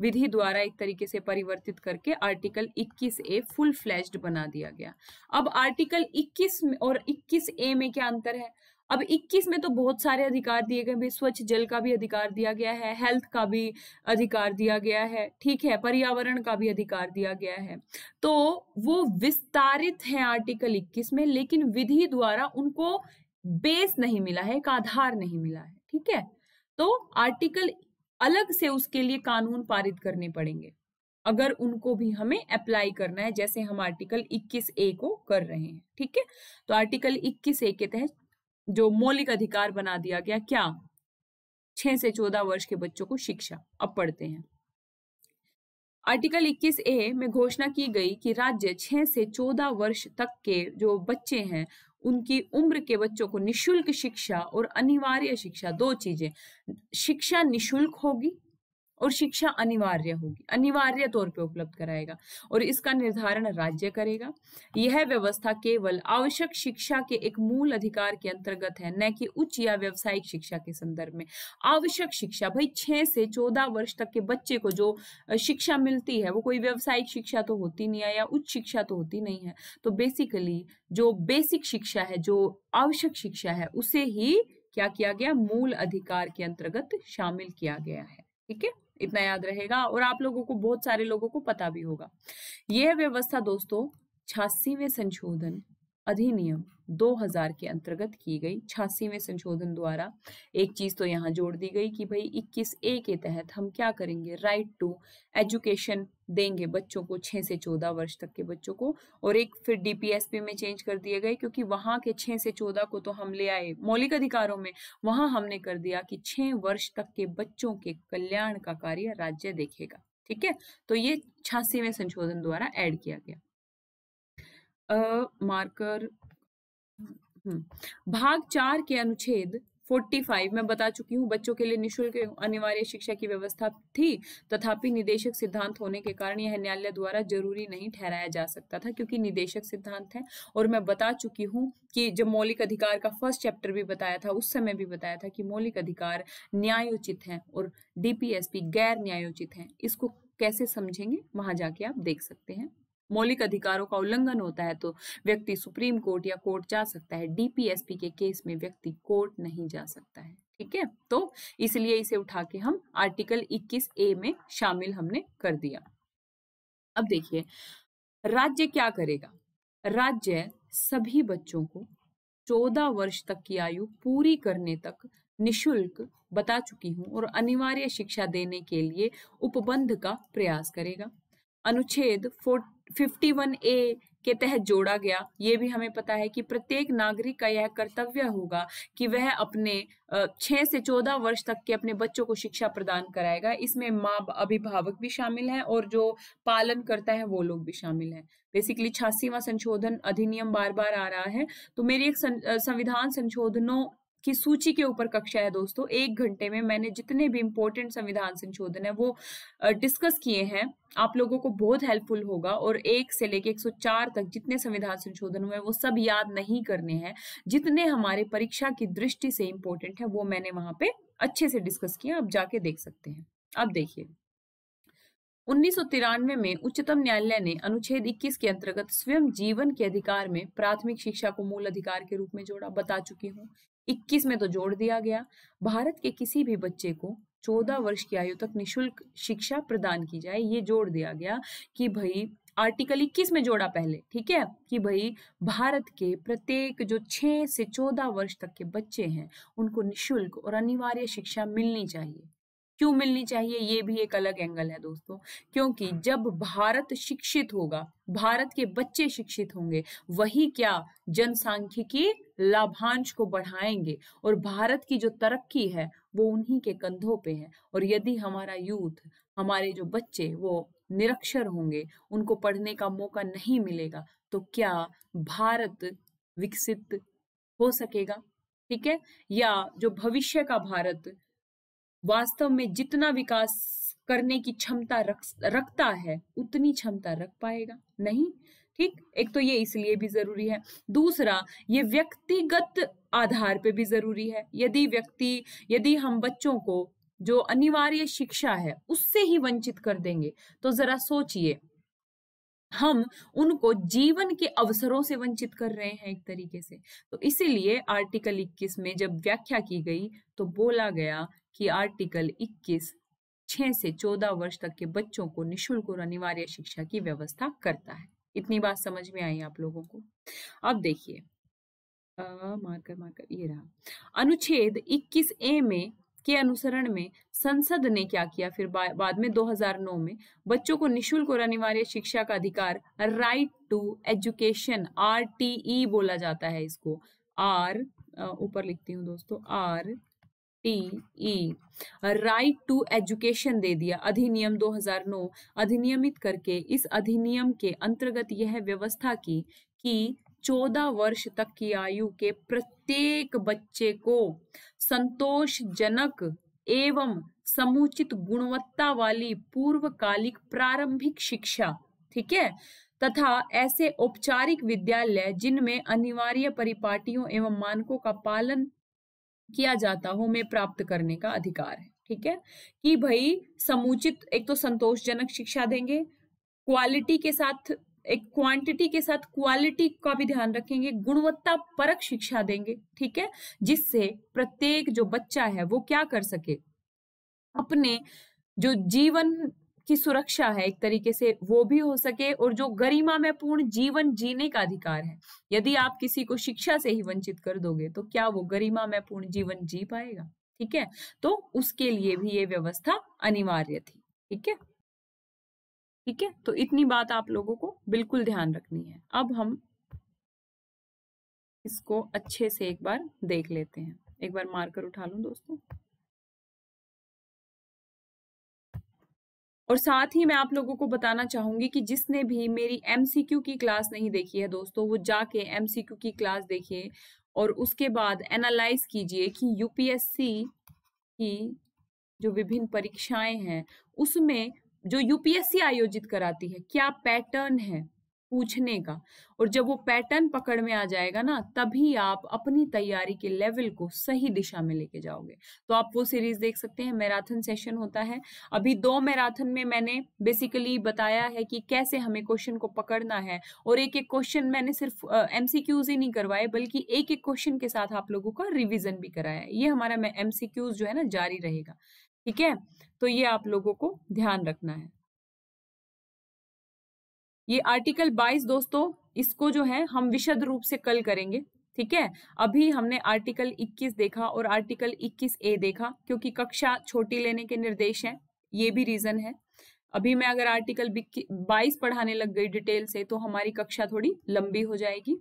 विधि द्वारा एक तरीके से परिवर्तित करके आर्टिकल 21 ए फुल फ्लैश्ड बना दिया गया अब आर्टिकल 21 और 21 ए में क्या अंतर है अब 21 में तो बहुत सारे अधिकार दिए गए भी स्वच्छ जल का भी अधिकार दिया गया है हेल्थ का भी अधिकार दिया गया है ठीक है पर्यावरण का भी अधिकार दिया गया है तो वो विस्तारित है आर्टिकल 21 में लेकिन विधि द्वारा उनको बेस नहीं मिला है एक आधार नहीं मिला है ठीक है तो आर्टिकल अलग से उसके लिए कानून पारित करने पड़ेंगे अगर उनको भी हमें अप्लाई करना है जैसे हम आर्टिकल 21 ए को कर रहे हैं ठीक है तो आर्टिकल 21 ए के तहत जो मौलिक अधिकार बना दिया गया क्या छह से चौदह वर्ष के बच्चों को शिक्षा अब पढ़ते हैं आर्टिकल 21 ए में घोषणा की गई कि राज्य छह से चौदह वर्ष तक के जो बच्चे हैं उनकी उम्र के बच्चों को निशुल्क शिक्षा और अनिवार्य शिक्षा दो चीजें शिक्षा निशुल्क होगी और शिक्षा अनिवार्य होगी अनिवार्य तौर पर उपलब्ध कराएगा और इसका निर्धारण राज्य करेगा यह व्यवस्था केवल आवश्यक शिक्षा के एक मूल अधिकार के अंतर्गत है न कि उच्च या व्यवसायिक शिक्षा के संदर्भ में आवश्यक शिक्षा भाई छह से चौदह वर्ष तक के बच्चे को जो शिक्षा मिलती है वो कोई व्यावसायिक शिक्षा तो होती नहीं है या उच्च शिक्षा तो होती नहीं है तो बेसिकली जो बेसिक शिक्षा है जो आवश्यक शिक्षा है उसे ही क्या किया गया मूल अधिकार के अंतर्गत शामिल किया गया है ठीक है इतना याद रहेगा और आप लोगों को बहुत सारे लोगों को पता भी होगा यह व्यवस्था दोस्तों छियासीवें संशोधन अधिनियम 2000 के अंतर्गत की गई छियासीवें संशोधन द्वारा एक चीज तो यहाँ जोड़ दी गई कि भाई 21 ए के तहत हम क्या करेंगे राइट टू एजुकेशन देंगे बच्चों को 6 से 14 वर्ष तक के बच्चों को और एक फिर डीपीएसपी में चेंज कर दिए गए क्योंकि वहां के 6 से 14 को तो हम ले आए मौलिक अधिकारों में वहां हमने कर दिया कि 6 वर्ष तक के बच्चों के कल्याण का कार्य राज्य देखेगा ठीक है तो ये छियासीवें संशोधन द्वारा एड किया गया मार्कर हम्म। भाग चार के अनुच्छेद 45 मैं बता चुकी हूँ बच्चों के लिए निशुल्क अनिवार्य शिक्षा की व्यवस्था थी तथापि निदेशक सिद्धांत होने के कारण यह न्यायालय द्वारा जरूरी नहीं ठहराया जा सकता था क्योंकि निदेशक सिद्धांत है और मैं बता चुकी हूँ कि जब मौलिक अधिकार का फर्स्ट चैप्टर भी बताया था उस समय भी बताया था कि मौलिक अधिकार न्यायोचित है और डीपीएसपी गैर न्यायोचित है इसको कैसे समझेंगे वहां जाके आप देख सकते हैं मौलिक अधिकारों का उल्लंघन होता है तो व्यक्ति सुप्रीम कोर्ट या कोर्ट जा सकता है डीपीएसपी के केस में व्यक्ति कोर्ट नहीं जा सकता है ठीक है तो इसलिए इसे उठा के हम आर्टिकल 21 ए में शामिल हमने कर दिया अब देखिए राज्य क्या करेगा राज्य सभी बच्चों को 14 वर्ष तक की आयु पूरी करने तक निशुल्क बता चुकी हूं और अनिवार्य शिक्षा देने के लिए उपबंध का प्रयास करेगा अनुच्छेद ए के तहत जोड़ा गया ये भी हमें पता है कि प्रत्येक नागरिक का यह कर्तव्य होगा कि वह अपने छह से चौदह वर्ष तक के अपने बच्चों को शिक्षा प्रदान कराएगा इसमें माँ अभिभावक भी शामिल हैं और जो पालन करता है वो लोग भी शामिल हैं बेसिकली छियासीवा संशोधन अधिनियम बार बार आ रहा है तो मेरी एक संविधान संशोधनों की सूची के ऊपर कक्षा है दोस्तों एक घंटे में मैंने जितने भी इम्पोर्टेंट संविधान संशोधन है वो डिस्कस किए हैं आप लोगों को बहुत हेल्पफुल होगा और एक से लेके 104 तक जितने संविधान संशोधन हुए वो सब याद नहीं करने हैं जितने हमारे परीक्षा की दृष्टि से इम्पोर्टेंट है वो मैंने वहां पे अच्छे से डिस्कस किया आप जाके देख सकते हैं अब देखिए उन्नीस में उच्चतम न्यायालय ने अनुच्छेद 21 के अंतर्गत स्वयं जीवन के अधिकार में प्राथमिक शिक्षा को मूल अधिकार के रूप में जोड़ा बता चुकी हूँ 21 में तो जोड़ दिया गया भारत के किसी भी बच्चे को 14 वर्ष की आयु तक निशुल्क शिक्षा प्रदान की जाए ये जोड़ दिया गया कि भाई आर्टिकल इक्कीस में जोड़ा पहले ठीक है कि भाई भारत के प्रत्येक जो छः से चौदह वर्ष तक के बच्चे हैं उनको निशुल्क और अनिवार्य शिक्षा मिलनी चाहिए क्यों मिलनी चाहिए ये भी एक अलग एंगल है दोस्तों क्योंकि जब भारत शिक्षित होगा भारत के बच्चे शिक्षित होंगे वही क्या जनसांख्यिकी लाभांश को बढ़ाएंगे और भारत की जो तरक्की है वो उन्हीं के कंधों पे है और यदि हमारा यूथ हमारे जो बच्चे वो निरक्षर होंगे उनको पढ़ने का मौका नहीं मिलेगा तो क्या भारत विकसित हो सकेगा ठीक है या जो भविष्य का भारत वास्तव में जितना विकास करने की क्षमता रख, रखता है उतनी क्षमता रख पाएगा नहीं ठीक एक तो ये इसलिए भी जरूरी है दूसरा ये व्यक्तिगत आधार पे भी जरूरी है यदि व्यक्ति यदि हम बच्चों को जो अनिवार्य शिक्षा है उससे ही वंचित कर देंगे तो जरा सोचिए हम उनको जीवन के अवसरों से वंचित कर रहे हैं एक तरीके से तो इसीलिए आर्टिकल 21 में जब व्याख्या की गई तो बोला गया कि आर्टिकल 21 छह से चौदह वर्ष तक के बच्चों को निशुल्क और अनिवार्य शिक्षा की व्यवस्था करता है इतनी बात समझ में आई आप लोगों को अब देखिए मार्कर मार्कर ये रहा अनुच्छेद 21 ए में के अनुसरण में संसद ने क्या किया फिर बा, बाद में 2009 में बच्चों को निशुल्क और अनिवार्य शिक्षा का अधिकार राइट टू एजुकेशन आर बोला जाता है इसको आर ऊपर लिखती हूँ दोस्तों R T E right to education दे दिया अधिनियम 2009 अधिनियमित करके इस अधिनियम के अंतर्गत यह व्यवस्था की कि 14 वर्ष तक की आयु के प्रत्येक बच्चे को संतोषजनक एवं समुचित गुणवत्ता वाली पूर्वकालिक प्रारंभिक शिक्षा ठीक है तथा ऐसे औपचारिक विद्यालय जिनमें अनिवार्य परिपाटियों एवं मानकों का पालन किया जाता हो में प्राप्त करने का अधिकार है ठीक है कि भाई समुचित एक तो संतोषजनक शिक्षा देंगे क्वालिटी के साथ एक क्वांटिटी के साथ क्वालिटी का भी ध्यान रखेंगे गुणवत्ता परक शिक्षा देंगे ठीक है जिससे प्रत्येक जो बच्चा है वो क्या कर सके अपने जो जीवन की सुरक्षा है एक तरीके से वो भी हो सके और जो गरिमा में पूर्ण जीवन जीने का अधिकार है यदि आप किसी को शिक्षा से ही वंचित कर दोगे तो क्या वो गरिमा में पूर्ण जीवन जी पाएगा ठीक है तो उसके लिए भी ये व्यवस्था अनिवार्य थी ठीक है ठीक है तो इतनी बात आप लोगों को बिल्कुल ध्यान रखनी है अब हम इसको अच्छे से एक बार देख लेते हैं एक बार मार्कर उठा लू दोस्तों और साथ ही मैं आप लोगों को बताना चाहूंगी कि जिसने भी मेरी एमसीक्यू की क्लास नहीं देखी है दोस्तों वो जाके एमसीक्यू की क्लास देखिए और उसके बाद एनालाइज कीजिए कि यूपीएससी की जो विभिन्न परीक्षाएं हैं उसमें जो यूपीएससी आयोजित कराती है क्या पैटर्न है पूछने का और जब वो पैटर्न पकड़ में आ जाएगा ना तभी आप अपनी तैयारी के लेवल को सही दिशा में लेके जाओगे तो आप वो सीरीज देख सकते हैं मैराथन सेशन होता है अभी दो मैराथन में मैंने बेसिकली बताया है कि कैसे हमें क्वेश्चन को पकड़ना है और एक एक क्वेश्चन मैंने सिर्फ एम uh, ही नहीं करवाए बल्कि एक एक क्वेश्चन के साथ आप लोगों का रिविजन भी कराया है ये हमारा एमसीक्यूज जो है ना जारी रहेगा ठीक है तो ये आप लोगों को ध्यान रखना है ये आर्टिकल 22 दोस्तों इसको जो है हम विशद रूप से कल करेंगे ठीक है अभी हमने आर्टिकल 21 देखा और आर्टिकल 21 ए देखा क्योंकि कक्षा छोटी लेने के निर्देश हैं ये भी रीजन है अभी मैं अगर आर्टिकल बाईस पढ़ाने लग गई डिटेल से तो हमारी कक्षा थोड़ी लंबी हो जाएगी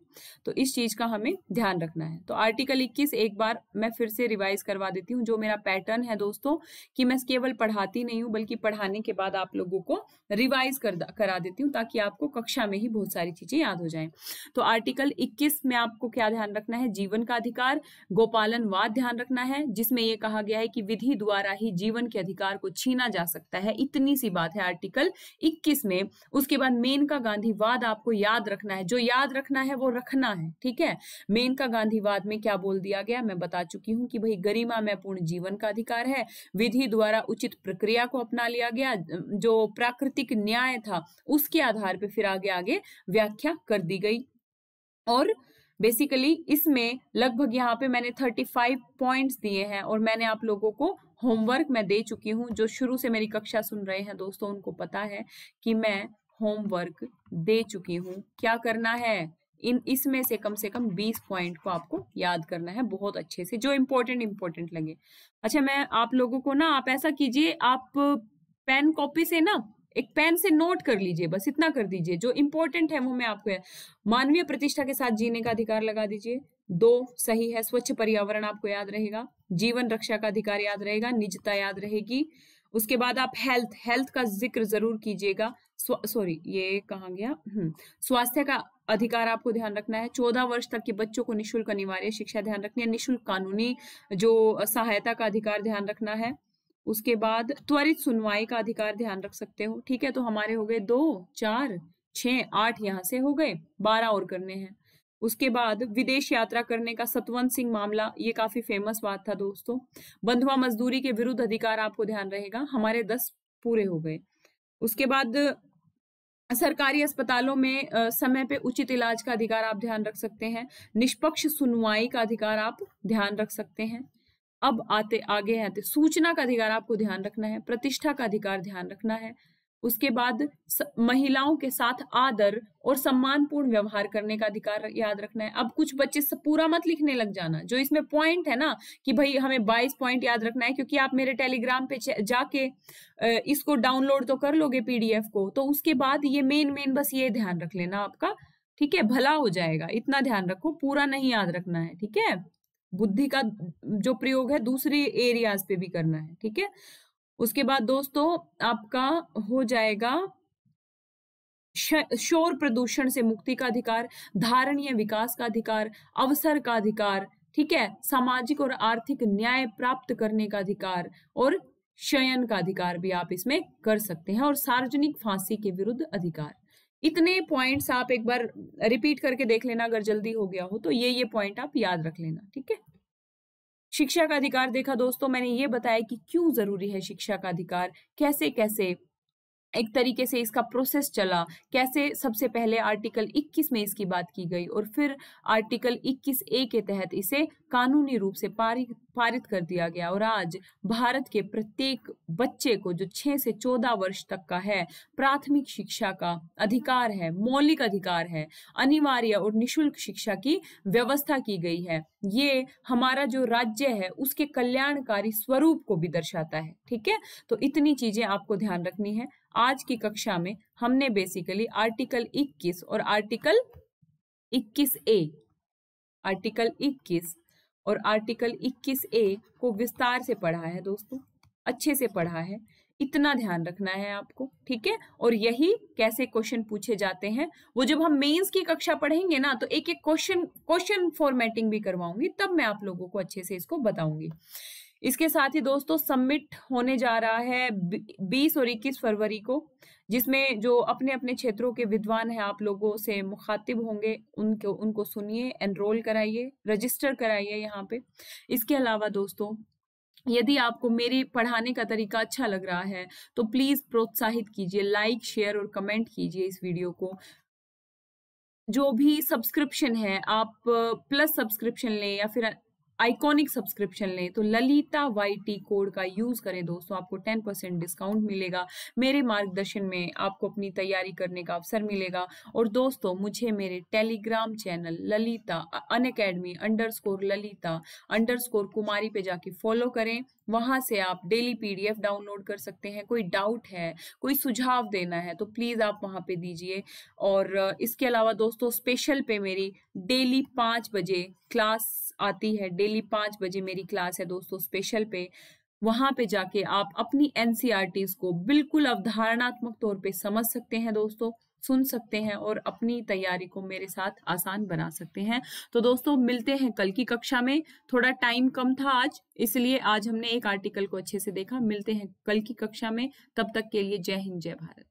तो इस चीज का हमें ध्यान रखना है तो आर्टिकल इक्कीस एक बार मैं फिर से रिवाइज करवा देती हूँ जो मेरा पैटर्न है दोस्तों कि मैं केवल पढ़ाती नहीं हूँ बल्कि पढ़ाने के बाद आप लोगों को रिवाइज कर करा देती हूँ ताकि आपको कक्षा में ही बहुत सारी चीजें याद हो जाए तो आर्टिकल इक्कीस में आपको क्या ध्यान रखना है जीवन का अधिकार वाद ध्यान रखना है जिसमें यह कहा गया है कि विधि द्वारा ही जीवन के अधिकार को छीना जा सकता है इतनी सी बात है आर्टिकल 21 में उसके बाद मेनका गांधीवाद आपको याद रखना है जो याद रखना है वो रखना है ठीक है मेनका गांधीवाद में क्या बोल दिया गया मैं बता चुकी हूँ कि भाई गरिमा में पूर्ण जीवन का अधिकार है विधि द्वारा उचित प्रक्रिया को अपना लिया गया जो प्राकृतिक न्याय था उसके आधार पर फिर आगे आगे व्याख्या कर दी गई और बेसिकली इसमें लगभग यहाँ पे मैंने 35 पॉइंट्स दिए हैं और मैंने आप लोगों को होमवर्क मैं दे चुकी हूँ जो शुरू से मेरी कक्षा सुन रहे हैं दोस्तों उनको पता है कि मैं होमवर्क दे चुकी हूँ क्या करना है इन इसमें से कम से कम 20 पॉइंट को आपको याद करना है बहुत अच्छे से जो इम्पोर्टेंट इम्पोर्टेंट लगे अच्छा मैं आप लोगों को ना आप ऐसा कीजिए आप पेन कॉपी से ना एक पेन से नोट कर लीजिए बस इतना कर दीजिए जो इम्पोर्टेंट है वो मैं आपको मानवीय प्रतिष्ठा के साथ जीने का अधिकार लगा दीजिए दो सही है स्वच्छ पर्यावरण आपको याद रहेगा जीवन रक्षा का अधिकार याद रहेगा निजता याद रहेगी उसके बाद आप हेल्थ हेल्थ का जिक्र जरूर कीजिएगा सॉरी ये कहा गया हम्म, स्वास्थ्य का अधिकार आपको ध्यान रखना है चौदह वर्ष तक के बच्चों को निशुल्क अनिवार्य शिक्षा ध्यान रखनी है निशुल्क कानूनी जो सहायता का अधिकार ध्यान रखना है उसके बाद त्वरित सुनवाई का अधिकार ध्यान रख सकते हो ठीक है तो हमारे हो गए दो चार छ आठ यहाँ से हो गए बारह और करने हैं उसके बाद विदेश यात्रा करने का सतवंत सिंह मामला ये काफी फेमस बात था दोस्तों बंधुआ मजदूरी के विरुद्ध अधिकार आपको ध्यान रहेगा हमारे दस पूरे हो गए उसके बाद सरकारी अस्पतालों में समय पे उचित इलाज का अधिकार आप ध्यान रख सकते हैं निष्पक्ष सुनवाई का अधिकार आप ध्यान रख सकते हैं अब आते आगे आते सूचना का अधिकार आपको ध्यान रखना है प्रतिष्ठा का अधिकार ध्यान रखना है उसके बाद महिलाओं के साथ आदर और सम्मानपूर्ण व्यवहार करने का अधिकार याद रखना है अब कुछ बच्चे पूरा मत लिखने लग जाना जो इसमें पॉइंट है ना कि भाई हमें 22 पॉइंट याद रखना है क्योंकि आप मेरे टेलीग्राम पे जाके इसको डाउनलोड तो कर लोगे पीडीएफ को तो उसके बाद ये मेन मेन बस ये ध्यान रख लेना आपका ठीक है भला हो जाएगा इतना ध्यान रखो पूरा नहीं याद रखना है ठीक है बुद्धि का जो प्रयोग है दूसरी एरियाज पे भी करना है ठीक है उसके बाद दोस्तों आपका हो जाएगा शोर प्रदूषण से मुक्ति का अधिकार धारणीय विकास का अधिकार अवसर का अधिकार ठीक है सामाजिक और आर्थिक न्याय प्राप्त करने का अधिकार और शयन का अधिकार भी आप इसमें कर सकते हैं और सार्वजनिक फांसी के विरुद्ध अधिकार इतने पॉइंट्स आप एक बार रिपीट करके देख लेना अगर जल्दी हो गया हो तो ये ये पॉइंट आप याद रख लेना ठीक है शिक्षा का अधिकार देखा दोस्तों मैंने ये बताया कि क्यों जरूरी है शिक्षा का अधिकार कैसे कैसे एक तरीके से इसका प्रोसेस चला कैसे सबसे पहले आर्टिकल 21 में इसकी बात की गई और फिर आर्टिकल 21 ए के तहत इसे कानूनी रूप से पारित पारित कर दिया गया और आज भारत के प्रत्येक बच्चे को जो 6 से 14 वर्ष तक का है प्राथमिक शिक्षा का अधिकार है मौलिक अधिकार है अनिवार्य और निशुल्क शिक्षा की व्यवस्था की गई है ये हमारा जो राज्य है उसके कल्याणकारी स्वरूप को भी दर्शाता है ठीक है तो इतनी चीजें आपको ध्यान रखनी है आज की कक्षा में हमने बेसिकली आर्टिकल 21 और आर्टिकल 21 ए आर्टिकल 21 और आर्टिकल 21 ए को विस्तार से पढ़ा है दोस्तों अच्छे से पढ़ा है इतना ध्यान रखना है आपको ठीक है और यही कैसे क्वेश्चन पूछे जाते हैं वो जब हम मेंस की कक्षा पढ़ेंगे ना तो एक एक क्वेश्चन क्वेश्चन फॉर्मेटिंग भी करवाऊंगी तब मैं आप लोगों को अच्छे से इसको बताऊंगी इसके साथ ही दोस्तों सबमिट होने जा रहा है बीस और इक्कीस फरवरी को जिसमें जो अपने अपने क्षेत्रों के विद्वान हैं आप लोगों से मुखातिब होंगे उनको उनको सुनिए एनरोल कराइए रजिस्टर कराइए यहाँ पे इसके अलावा दोस्तों यदि आपको मेरे पढ़ाने का तरीका अच्छा लग रहा है तो प्लीज़ प्रोत्साहित कीजिए लाइक शेयर और कमेंट कीजिए इस वीडियो को जो भी सब्सक्रिप्शन है आप प्लस सब्सक्रिप्शन लें या फिर आइकॉनिक सब्सक्रिप्शन लें तो ललिता वाई टी कोड का यूज़ करें दोस्तों आपको टेन परसेंट डिस्काउंट मिलेगा मेरे मार्गदर्शन में आपको अपनी तैयारी करने का अवसर मिलेगा और दोस्तों मुझे मेरे Telegram channel Lalita Unacademy underscore Lalita underscore Kumari पे जाके फॉलो करें वहाँ से आप डेली एफ डाउनलोड कर सकते हैं कोई डाउट है कोई सुझाव देना है तो प्लीज़ आप वहाँ पर दीजिए और इसके अलावा दोस्तों स्पेशल पे मेरी डेली पाँच बजे क्लास आती है डेली डेली पाँच बजे मेरी क्लास है दोस्तों स्पेशल पे वहां पे जाके आप अपनी एनसीआरटीज e को बिल्कुल अवधारणात्मक तौर पे समझ सकते हैं दोस्तों सुन सकते हैं और अपनी तैयारी को मेरे साथ आसान बना सकते हैं तो दोस्तों मिलते हैं कल की कक्षा में थोड़ा टाइम कम था आज इसलिए आज हमने एक आर्टिकल को अच्छे से देखा मिलते हैं कल की कक्षा में तब तक के लिए जय हिंद जय भारत